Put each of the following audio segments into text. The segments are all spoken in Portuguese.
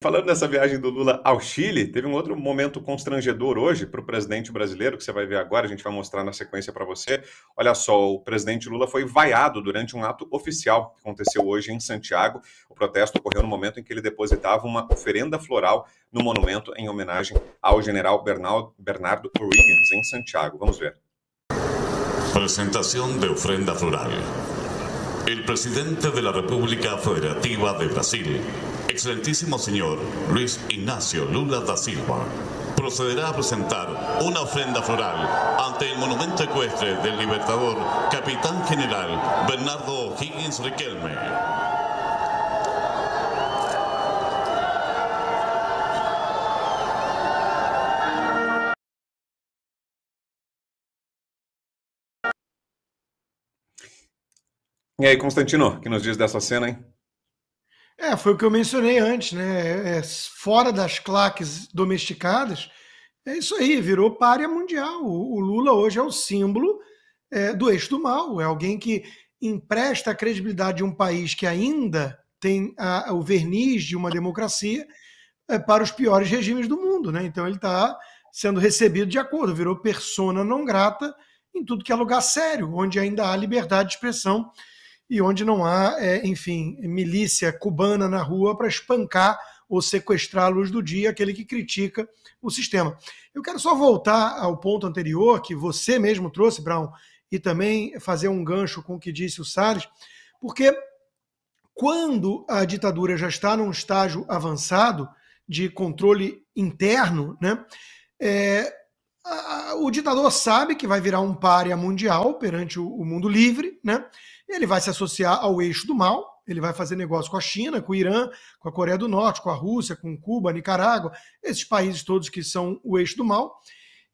Falando nessa viagem do Lula ao Chile, teve um outro momento constrangedor hoje para o presidente brasileiro, que você vai ver agora, a gente vai mostrar na sequência para você. Olha só, o presidente Lula foi vaiado durante um ato oficial que aconteceu hoje em Santiago. O protesto ocorreu no momento em que ele depositava uma oferenda floral no monumento em homenagem ao general Bernardo Riggins, em Santiago. Vamos ver. Apresentação de ofrenda floral. O presidente da República Federativa de Brasil. excelentísimo señor Luis Ignacio Lula da Silva procederá a presentar una ofrenda floral ante el monumento ecuestre del libertador capitán general Bernardo Higgins Riquelme. Y e ahí, Constantino, em ¿qué que nos diz dessa cena, É, foi o que eu mencionei antes, né? É, é, fora das claques domesticadas, é isso aí, virou párea mundial. O, o Lula hoje é o símbolo é, do eixo do mal, é alguém que empresta a credibilidade de um país que ainda tem a, o verniz de uma democracia é, para os piores regimes do mundo, né? Então ele está sendo recebido de acordo, virou persona não grata em tudo que é lugar sério, onde ainda há liberdade de expressão e onde não há, é, enfim, milícia cubana na rua para espancar ou sequestrar a luz do dia aquele que critica o sistema. Eu quero só voltar ao ponto anterior que você mesmo trouxe, Brown, e também fazer um gancho com o que disse o Salles, porque quando a ditadura já está num estágio avançado de controle interno, né, é, a, a, o ditador sabe que vai virar um párea mundial perante o, o mundo livre, né? ele vai se associar ao eixo do mal, ele vai fazer negócio com a China, com o Irã, com a Coreia do Norte, com a Rússia, com Cuba, Nicarágua, esses países todos que são o eixo do mal.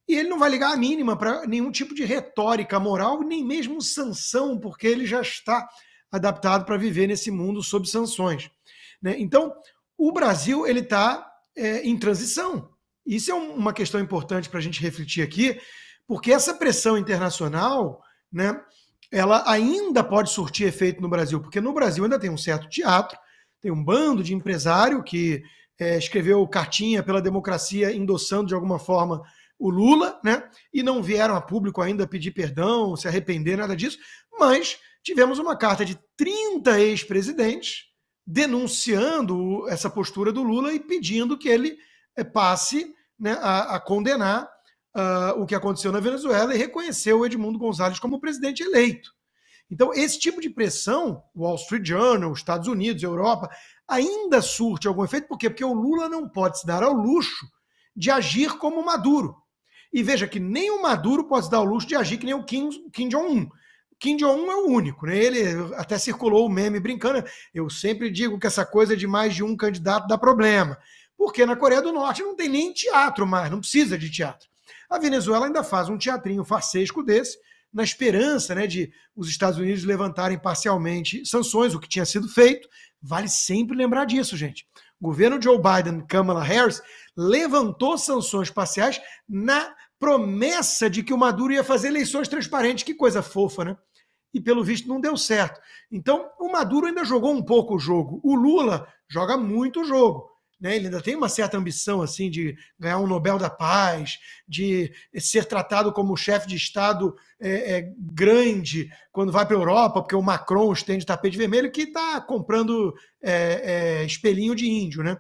E ele não vai ligar a mínima para nenhum tipo de retórica moral, nem mesmo sanção, porque ele já está adaptado para viver nesse mundo sob sanções. Né? Então, o Brasil ele está é, em transição. Isso é um, uma questão importante para a gente refletir aqui, porque essa pressão internacional, né, ela ainda pode surtir efeito no Brasil, porque no Brasil ainda tem um certo teatro, tem um bando de empresário que é, escreveu cartinha pela democracia endossando de alguma forma o Lula, né? E não vieram a público ainda pedir perdão, se arrepender, nada disso, mas tivemos uma carta de 30 ex-presidentes denunciando essa postura do Lula e pedindo que ele é, passe né, a, a condenar uh, o que aconteceu na Venezuela e reconheceu Edmundo Gonzalez como presidente eleito. Então, esse tipo de pressão, Wall Street Journal, Estados Unidos, Europa, ainda surte algum efeito, por quê? Porque o Lula não pode se dar ao luxo de agir como o Maduro. E veja que nem o Maduro pode se dar ao luxo de agir que nem o Kim, Kim Jong-un. Kim Jong-un é o único, né? Ele até circulou o meme brincando. Eu sempre digo que essa coisa de mais de um candidato dá problema. Porque na Coreia do Norte não tem nem teatro mais, não precisa de teatro. A Venezuela ainda faz um teatrinho farsesco desse, na esperança né, de os Estados Unidos levantarem parcialmente sanções, o que tinha sido feito. Vale sempre lembrar disso, gente. O governo Joe Biden, Kamala Harris, levantou sanções parciais na promessa de que o Maduro ia fazer eleições transparentes. Que coisa fofa, né? E pelo visto não deu certo. Então, o Maduro ainda jogou um pouco o jogo. O Lula joga muito o jogo. Né? Ele ainda tem uma certa ambição assim de ganhar um Nobel da Paz, de ser tratado como chefe de Estado é, é, grande quando vai para a Europa, porque o Macron estende tapete vermelho que está comprando é, é, espelhinho de índio, né?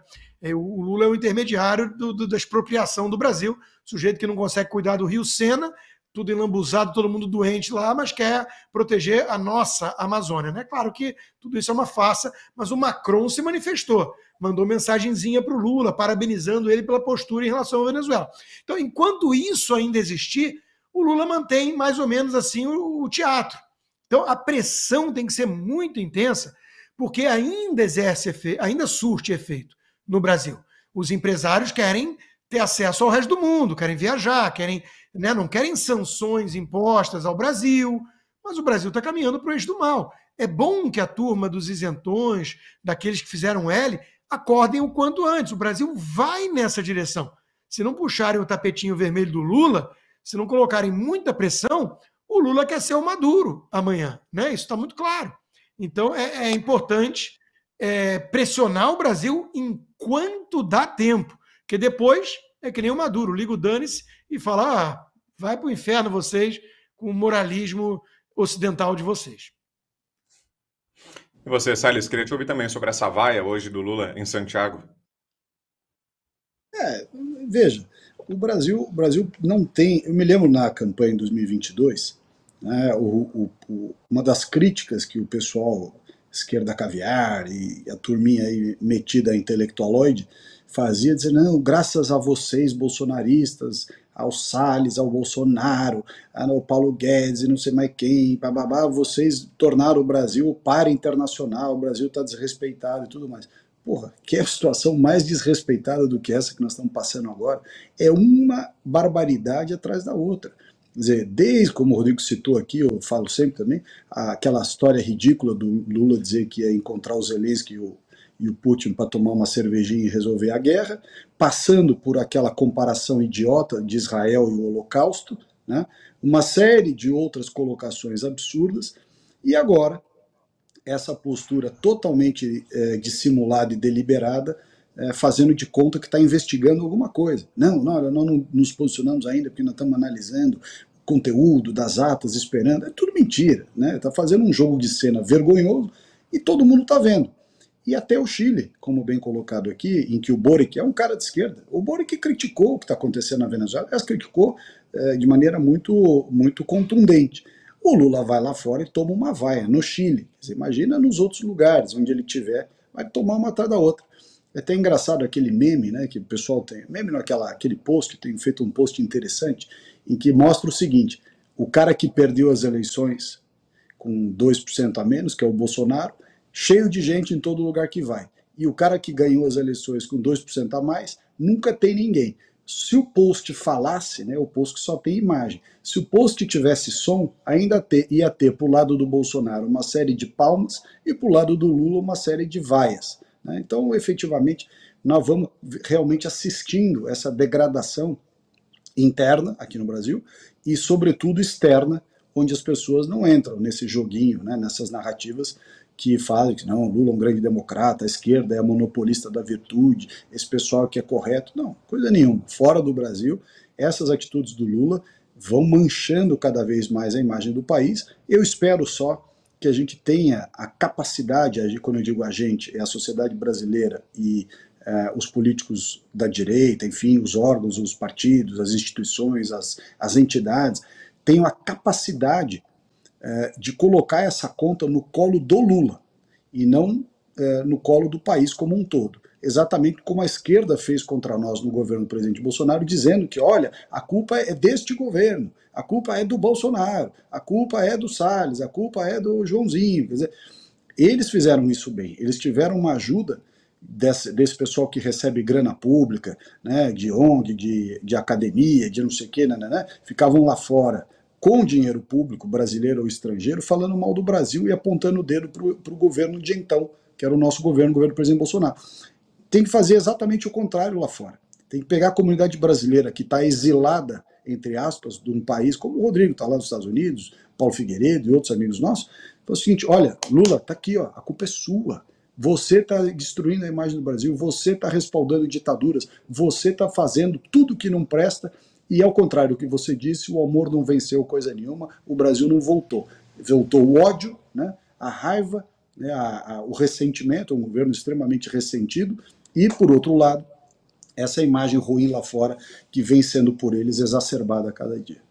O Lula é o intermediário do, do, da expropriação do Brasil, sujeito que não consegue cuidar do Rio Sena, tudo enlambuzado, todo mundo doente lá, mas quer proteger a nossa Amazônia. Né? Claro que tudo isso é uma farsa, mas o Macron se manifestou, mandou mensagenzinha para o Lula, parabenizando ele pela postura em relação à Venezuela. Então, enquanto isso ainda existir, o Lula mantém mais ou menos assim o, o teatro. Então, a pressão tem que ser muito intensa, porque ainda exerce efeito, ainda surte efeito no Brasil. Os empresários querem ter acesso ao resto do mundo, querem viajar, querem né, não querem sanções impostas ao Brasil, mas o Brasil está caminhando para o eixo do mal. É bom que a turma dos isentões, daqueles que fizeram L, acordem o quanto antes. O Brasil vai nessa direção. Se não puxarem o tapetinho vermelho do Lula, se não colocarem muita pressão, o Lula quer ser o Maduro amanhã. Né? Isso está muito claro. Então é, é importante é, pressionar o Brasil enquanto dá tempo, porque depois é que nem o Maduro, liga o dane-se e fala: ah, Vai para o inferno vocês com o moralismo ocidental de vocês. E você, Salles, queria te ouvir também sobre essa vaia hoje do Lula em Santiago. É, veja, o Brasil, o Brasil não tem. Eu me lembro na campanha em 2022, né, o, o, uma das críticas que o pessoal esquerda caviar e a turminha aí metida a intelectualoide fazia, dizendo, não, graças a vocês bolsonaristas, ao Salles, ao Bolsonaro, ao ah, Paulo Guedes e não sei mais quem, bababá, vocês tornaram o Brasil o par internacional, o Brasil está desrespeitado e tudo mais. Porra, que é situação mais desrespeitada do que essa que nós estamos passando agora? É uma barbaridade atrás da outra. Quer dizer, desde, como o Rodrigo citou aqui, eu falo sempre também, aquela história ridícula do Lula dizer que ia encontrar o Zelensky e o, e o Putin para tomar uma cervejinha e resolver a guerra, passando por aquela comparação idiota de Israel e o Holocausto, né? uma série de outras colocações absurdas, e agora essa postura totalmente é, dissimulada e deliberada, é, fazendo de conta que está investigando alguma coisa. Não, não, nós não nos posicionamos ainda porque nós estamos analisando conteúdo das atas, esperando. É tudo mentira, né? Está fazendo um jogo de cena vergonhoso e todo mundo está vendo e até o Chile, como bem colocado aqui, em que o Boric é um cara de esquerda. O Boric criticou o que está acontecendo na Venezuela, mas criticou é, de maneira muito, muito contundente. O Lula vai lá fora e toma uma vaia no Chile. Você imagina nos outros lugares onde ele tiver, vai tomar uma atrás da outra. É até engraçado aquele meme, né, que o pessoal tem, meme naquela aquele post, tem feito um post interessante em que mostra o seguinte: o cara que perdeu as eleições com 2% a menos, que é o Bolsonaro, cheio de gente em todo lugar que vai. E o cara que ganhou as eleições com 2% a mais, nunca tem ninguém. Se o post falasse, né, o post que só tem imagem, se o post tivesse som, ainda ter, ia ter para o lado do Bolsonaro uma série de palmas e para o lado do Lula uma série de vaias. Né? Então, efetivamente, nós vamos realmente assistindo essa degradação interna aqui no Brasil e, sobretudo, externa, onde as pessoas não entram nesse joguinho, né, nessas narrativas que fazem que não, Lula é um grande democrata, a esquerda é a monopolista da virtude, esse pessoal que é correto. Não, coisa nenhuma. Fora do Brasil, essas atitudes do Lula vão manchando cada vez mais a imagem do país. Eu espero só que a gente tenha a capacidade, quando eu digo a gente, é a sociedade brasileira e eh, os políticos da direita, enfim, os órgãos, os partidos, as instituições, as, as entidades, tenham a capacidade é, de colocar essa conta no colo do Lula e não é, no colo do país como um todo. Exatamente como a esquerda fez contra nós no governo do presidente Bolsonaro, dizendo que, olha, a culpa é deste governo, a culpa é do Bolsonaro, a culpa é do Salles, a culpa é do Joãozinho. Quer dizer, eles fizeram isso bem, eles tiveram uma ajuda desse, desse pessoal que recebe grana pública, né, de ONG, de, de academia, de não sei o que, né, né, né, ficavam lá fora com dinheiro público, brasileiro ou estrangeiro, falando mal do Brasil e apontando o dedo para o governo de então, que era o nosso governo, o governo do presidente Bolsonaro. Tem que fazer exatamente o contrário lá fora. Tem que pegar a comunidade brasileira que está exilada, entre aspas, de um país, como o Rodrigo está lá nos Estados Unidos, Paulo Figueiredo e outros amigos nossos, e o seguinte, olha, Lula, está aqui, ó, a culpa é sua. Você está destruindo a imagem do Brasil, você está respaldando ditaduras, você está fazendo tudo que não presta e ao contrário do que você disse, o amor não venceu coisa nenhuma, o Brasil não voltou. Voltou o ódio, né, a raiva, né, a, a, o ressentimento, é um governo extremamente ressentido, e, por outro lado, essa imagem ruim lá fora que vem sendo por eles exacerbada a cada dia.